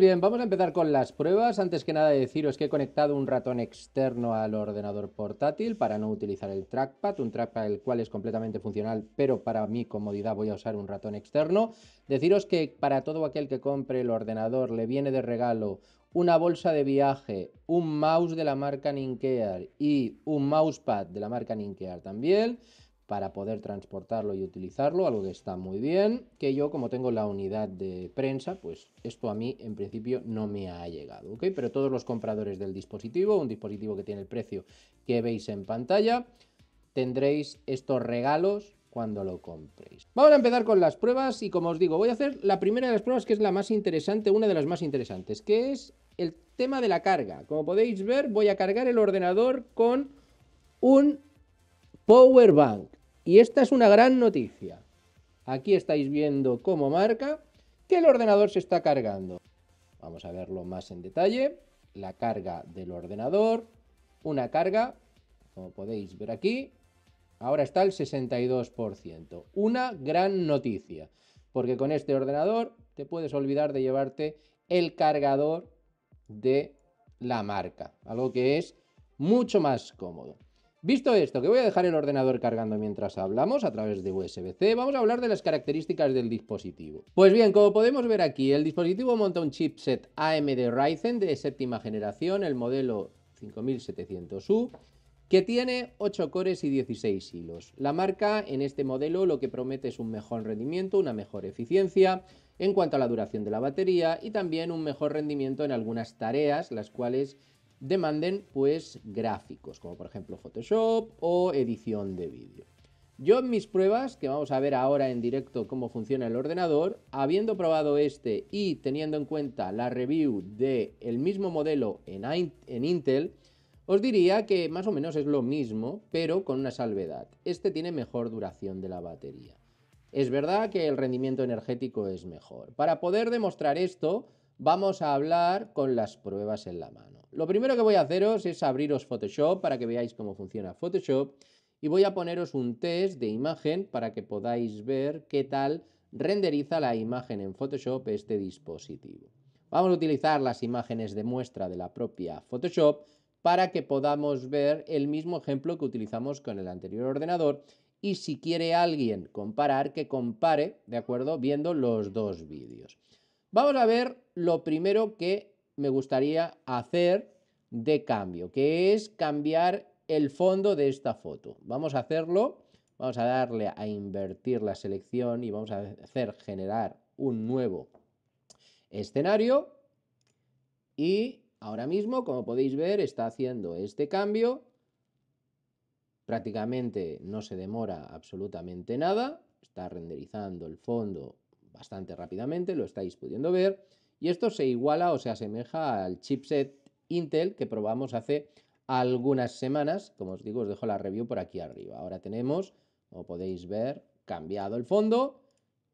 bien, vamos a empezar con las pruebas. Antes que nada deciros que he conectado un ratón externo al ordenador portátil para no utilizar el trackpad, un trackpad el cual es completamente funcional, pero para mi comodidad voy a usar un ratón externo. Deciros que para todo aquel que compre el ordenador le viene de regalo una bolsa de viaje, un mouse de la marca Ninkear y un mousepad de la marca Ninkear también para poder transportarlo y utilizarlo, algo que está muy bien, que yo como tengo la unidad de prensa, pues esto a mí en principio no me ha llegado, ¿ok? Pero todos los compradores del dispositivo, un dispositivo que tiene el precio que veis en pantalla, tendréis estos regalos cuando lo compréis. Vamos a empezar con las pruebas y como os digo, voy a hacer la primera de las pruebas que es la más interesante, una de las más interesantes, que es el tema de la carga. Como podéis ver, voy a cargar el ordenador con un power bank. Y esta es una gran noticia. Aquí estáis viendo cómo marca que el ordenador se está cargando. Vamos a verlo más en detalle. La carga del ordenador. Una carga, como podéis ver aquí, ahora está al 62%. Una gran noticia, porque con este ordenador te puedes olvidar de llevarte el cargador de la marca, algo que es mucho más cómodo. Visto esto, que voy a dejar el ordenador cargando mientras hablamos a través de USB-C, vamos a hablar de las características del dispositivo. Pues bien, como podemos ver aquí, el dispositivo monta un chipset AMD Ryzen de séptima generación, el modelo 5700U, que tiene 8 cores y 16 hilos. La marca en este modelo lo que promete es un mejor rendimiento, una mejor eficiencia en cuanto a la duración de la batería y también un mejor rendimiento en algunas tareas, las cuales demanden pues gráficos, como por ejemplo Photoshop o edición de vídeo. Yo en mis pruebas, que vamos a ver ahora en directo cómo funciona el ordenador, habiendo probado este y teniendo en cuenta la review del mismo modelo en Intel, os diría que más o menos es lo mismo, pero con una salvedad. Este tiene mejor duración de la batería. Es verdad que el rendimiento energético es mejor. Para poder demostrar esto, vamos a hablar con las pruebas en la mano. Lo primero que voy a haceros es abriros Photoshop para que veáis cómo funciona Photoshop y voy a poneros un test de imagen para que podáis ver qué tal renderiza la imagen en Photoshop este dispositivo. Vamos a utilizar las imágenes de muestra de la propia Photoshop para que podamos ver el mismo ejemplo que utilizamos con el anterior ordenador y si quiere alguien comparar, que compare, ¿de acuerdo? Viendo los dos vídeos. Vamos a ver lo primero que me gustaría hacer de cambio, que es cambiar el fondo de esta foto. Vamos a hacerlo, vamos a darle a invertir la selección y vamos a hacer generar un nuevo escenario. Y ahora mismo, como podéis ver, está haciendo este cambio. Prácticamente no se demora absolutamente nada. Está renderizando el fondo bastante rápidamente, lo estáis pudiendo ver, y esto se iguala o se asemeja al chipset Intel que probamos hace algunas semanas, como os digo, os dejo la review por aquí arriba. Ahora tenemos, como podéis ver, cambiado el fondo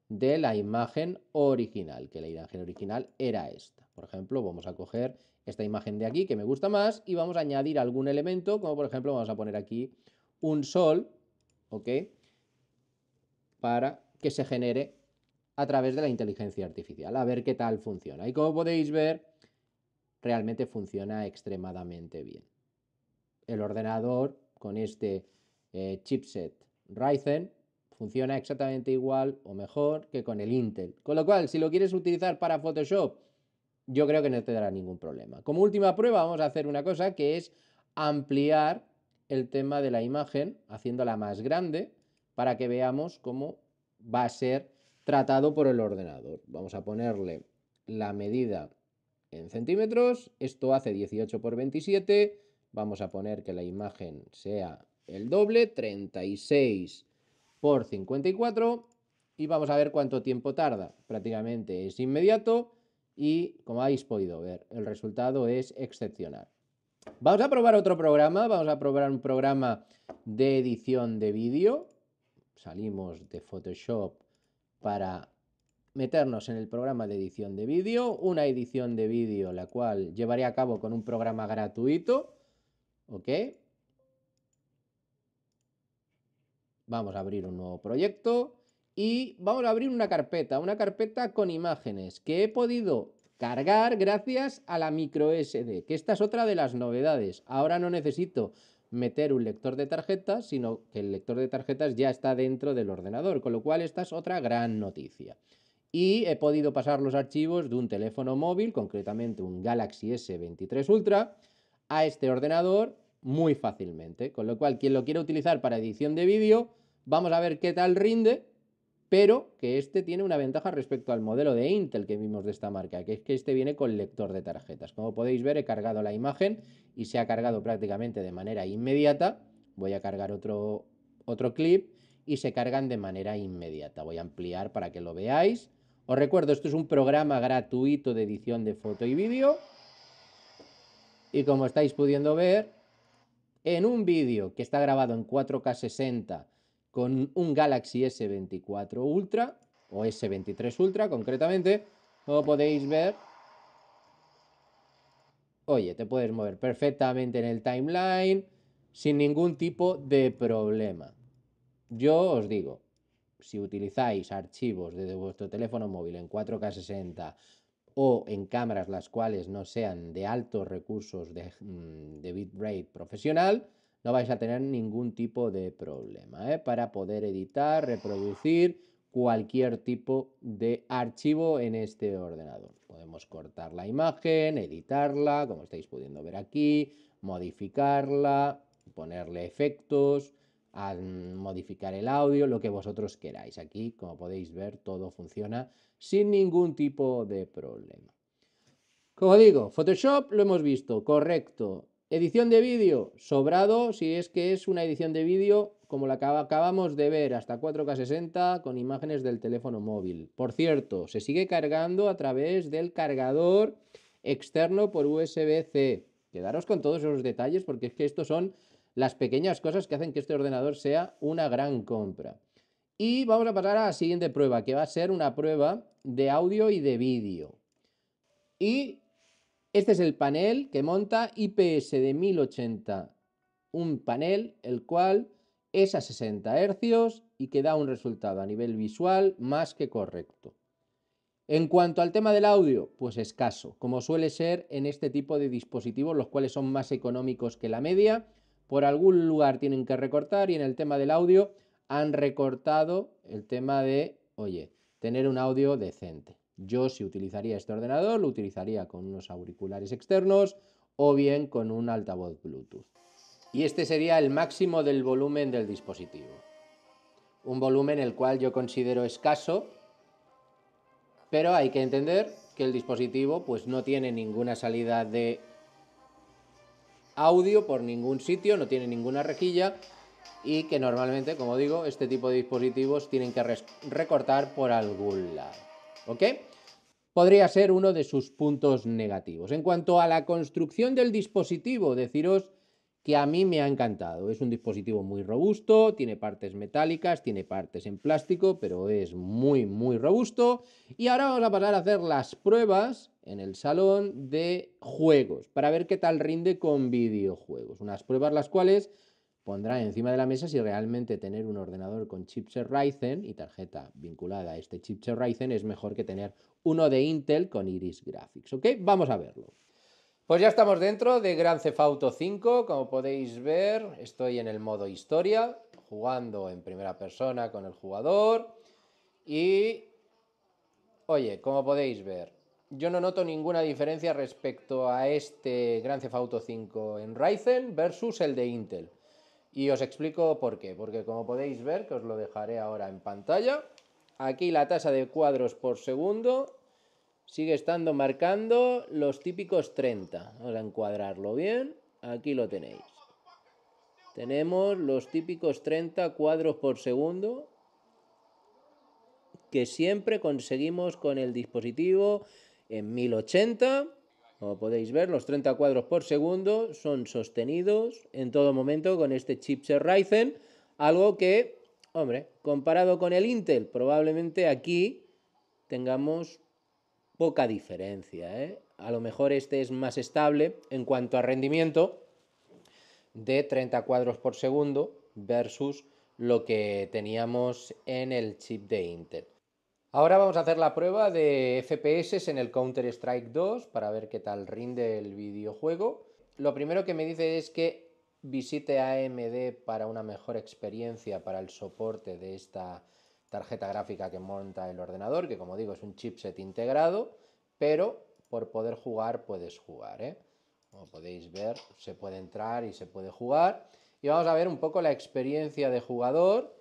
de la imagen original, que la imagen original era esta. Por ejemplo, vamos a coger esta imagen de aquí que me gusta más y vamos a añadir algún elemento, como por ejemplo vamos a poner aquí un sol, ¿ok? Para que se genere a través de la inteligencia artificial, a ver qué tal funciona. Y como podéis ver, realmente funciona extremadamente bien. El ordenador con este eh, chipset Ryzen funciona exactamente igual o mejor que con el Intel. Con lo cual, si lo quieres utilizar para Photoshop, yo creo que no te dará ningún problema. Como última prueba, vamos a hacer una cosa que es ampliar el tema de la imagen, haciéndola más grande, para que veamos cómo va a ser tratado por el ordenador. Vamos a ponerle la medida en centímetros, esto hace 18 por 27, vamos a poner que la imagen sea el doble, 36 por 54, y vamos a ver cuánto tiempo tarda. Prácticamente es inmediato y, como habéis podido ver, el resultado es excepcional. Vamos a probar otro programa, vamos a probar un programa de edición de vídeo. Salimos de Photoshop para meternos en el programa de edición de vídeo, una edición de vídeo la cual llevaré a cabo con un programa gratuito, Vamos a abrir un nuevo proyecto y vamos a abrir una carpeta, una carpeta con imágenes que he podido cargar gracias a la micro SD, que esta es otra de las novedades. Ahora no necesito meter un lector de tarjetas, sino que el lector de tarjetas ya está dentro del ordenador, con lo cual esta es otra gran noticia. Y he podido pasar los archivos de un teléfono móvil, concretamente un Galaxy S23 Ultra, a este ordenador muy fácilmente. Con lo cual, quien lo quiera utilizar para edición de vídeo, vamos a ver qué tal rinde pero que este tiene una ventaja respecto al modelo de Intel que vimos de esta marca, que es que este viene con lector de tarjetas. Como podéis ver, he cargado la imagen y se ha cargado prácticamente de manera inmediata. Voy a cargar otro, otro clip y se cargan de manera inmediata. Voy a ampliar para que lo veáis. Os recuerdo, esto es un programa gratuito de edición de foto y vídeo. Y como estáis pudiendo ver, en un vídeo que está grabado en 4K 60 con un Galaxy S24 Ultra, o S23 Ultra concretamente, como podéis ver, oye, te puedes mover perfectamente en el timeline sin ningún tipo de problema. Yo os digo, si utilizáis archivos desde vuestro teléfono móvil en 4K60 o en cámaras las cuales no sean de altos recursos de, mm, de bitrate profesional, no vais a tener ningún tipo de problema ¿eh? para poder editar, reproducir cualquier tipo de archivo en este ordenador. Podemos cortar la imagen, editarla, como estáis pudiendo ver aquí, modificarla, ponerle efectos, modificar el audio, lo que vosotros queráis. Aquí, como podéis ver, todo funciona sin ningún tipo de problema. Como digo, Photoshop lo hemos visto, correcto. Edición de vídeo, sobrado, si es que es una edición de vídeo como la que acabamos de ver, hasta 4K60 con imágenes del teléfono móvil. Por cierto, se sigue cargando a través del cargador externo por USB-C. Quedaros con todos esos detalles porque es que estos son las pequeñas cosas que hacen que este ordenador sea una gran compra. Y vamos a pasar a la siguiente prueba, que va a ser una prueba de audio y de vídeo. Y este es el panel que monta IPS de 1080, un panel el cual es a 60 Hz y que da un resultado a nivel visual más que correcto. En cuanto al tema del audio, pues escaso, como suele ser en este tipo de dispositivos, los cuales son más económicos que la media, por algún lugar tienen que recortar y en el tema del audio han recortado el tema de, oye, tener un audio decente. Yo si utilizaría este ordenador, lo utilizaría con unos auriculares externos o bien con un altavoz Bluetooth. Y este sería el máximo del volumen del dispositivo. Un volumen el cual yo considero escaso, pero hay que entender que el dispositivo pues no tiene ninguna salida de audio por ningún sitio, no tiene ninguna rejilla y que normalmente, como digo, este tipo de dispositivos tienen que recortar por algún lado. ¿ok? Podría ser uno de sus puntos negativos. En cuanto a la construcción del dispositivo, deciros que a mí me ha encantado. Es un dispositivo muy robusto, tiene partes metálicas, tiene partes en plástico, pero es muy, muy robusto. Y ahora vamos a pasar a hacer las pruebas en el salón de juegos para ver qué tal rinde con videojuegos. Unas pruebas las cuales pondrá encima de la mesa si realmente tener un ordenador con chipset Ryzen y tarjeta vinculada a este chipset Ryzen es mejor que tener uno de Intel con Iris Graphics. ¿Ok? Vamos a verlo. Pues ya estamos dentro de Gran Auto 5, como podéis ver, estoy en el modo historia, jugando en primera persona con el jugador y... Oye, como podéis ver, yo no noto ninguna diferencia respecto a este Gran Auto 5 en Ryzen versus el de Intel. Y os explico por qué. Porque como podéis ver, que os lo dejaré ahora en pantalla, aquí la tasa de cuadros por segundo sigue estando marcando los típicos 30. Vamos a encuadrarlo bien. Aquí lo tenéis. Tenemos los típicos 30 cuadros por segundo que siempre conseguimos con el dispositivo en 1080 como podéis ver, los 30 cuadros por segundo son sostenidos en todo momento con este chipset Ryzen, algo que, hombre, comparado con el Intel, probablemente aquí tengamos poca diferencia. ¿eh? A lo mejor este es más estable en cuanto a rendimiento de 30 cuadros por segundo versus lo que teníamos en el chip de Intel. Ahora vamos a hacer la prueba de FPS en el Counter-Strike 2 para ver qué tal rinde el videojuego. Lo primero que me dice es que visite AMD para una mejor experiencia para el soporte de esta tarjeta gráfica que monta el ordenador, que como digo es un chipset integrado, pero por poder jugar puedes jugar. ¿eh? Como podéis ver, se puede entrar y se puede jugar. Y vamos a ver un poco la experiencia de jugador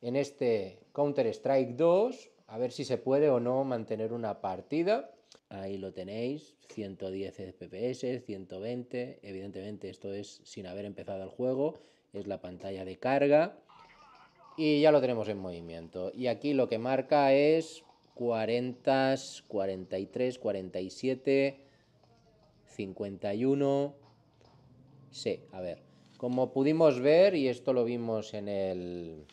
en este Counter-Strike 2, a ver si se puede o no mantener una partida. Ahí lo tenéis, 110 FPS, 120, evidentemente esto es sin haber empezado el juego, es la pantalla de carga y ya lo tenemos en movimiento. Y aquí lo que marca es 40, 43, 47, 51, sí, a ver, como pudimos ver y esto lo vimos en el,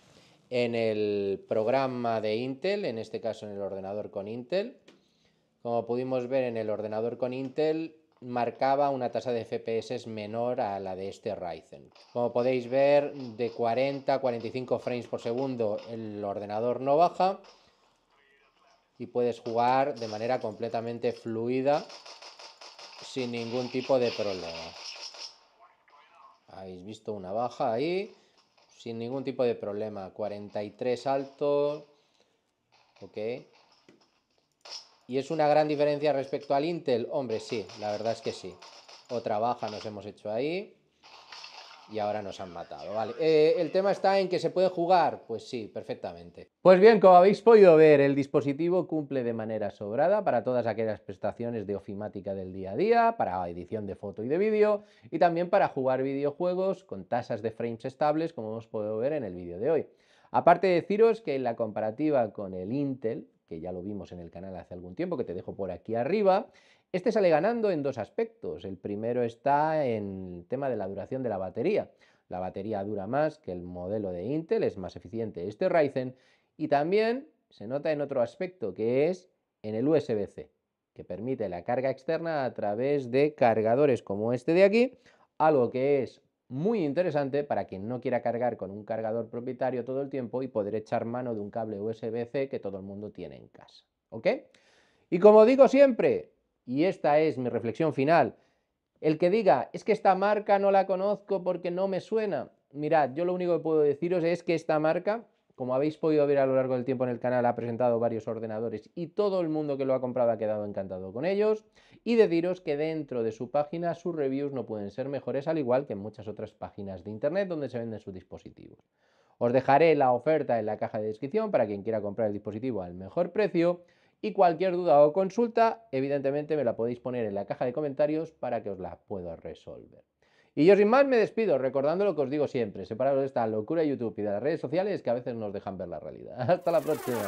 en el programa de Intel, en este caso en el ordenador con Intel. Como pudimos ver en el ordenador con Intel, marcaba una tasa de FPS menor a la de este Ryzen. Como podéis ver, de 40 a 45 frames por segundo el ordenador no baja y puedes jugar de manera completamente fluida sin ningún tipo de problema. Habéis visto una baja ahí sin ningún tipo de problema. 43 alto, ok. ¿Y es una gran diferencia respecto al Intel? Hombre, sí, la verdad es que sí. Otra baja nos hemos hecho ahí y ahora nos han matado. Vale, eh, el tema está en que se puede jugar, pues sí, perfectamente. Pues bien, como habéis podido ver, el dispositivo cumple de manera sobrada para todas aquellas prestaciones de ofimática del día a día, para edición de foto y de vídeo, y también para jugar videojuegos con tasas de frames estables, como hemos podido ver en el vídeo de hoy. Aparte de deciros que en la comparativa con el Intel, que ya lo vimos en el canal hace algún tiempo, que te dejo por aquí arriba, este sale ganando en dos aspectos. El primero está en el tema de la duración de la batería. La batería dura más que el modelo de Intel, es más eficiente este Ryzen y también se nota en otro aspecto que es en el USB-C, que permite la carga externa a través de cargadores como este de aquí, algo que es muy interesante para quien no quiera cargar con un cargador propietario todo el tiempo y poder echar mano de un cable USB-C que todo el mundo tiene en casa. ¿Ok? Y como digo siempre, y esta es mi reflexión final, el que diga, es que esta marca no la conozco porque no me suena, mirad, yo lo único que puedo deciros es que esta marca, como habéis podido ver a lo largo del tiempo en el canal, ha presentado varios ordenadores y todo el mundo que lo ha comprado ha quedado encantado con ellos, y deciros que dentro de su página sus reviews no pueden ser mejores, al igual que en muchas otras páginas de internet donde se venden sus dispositivos. Os dejaré la oferta en la caja de descripción para quien quiera comprar el dispositivo al mejor precio y cualquier duda o consulta, evidentemente me la podéis poner en la caja de comentarios para que os la pueda resolver. Y yo sin más me despido, recordando lo que os digo siempre, separaros de esta locura de YouTube y de las redes sociales que a veces nos dejan ver la realidad. Hasta la próxima.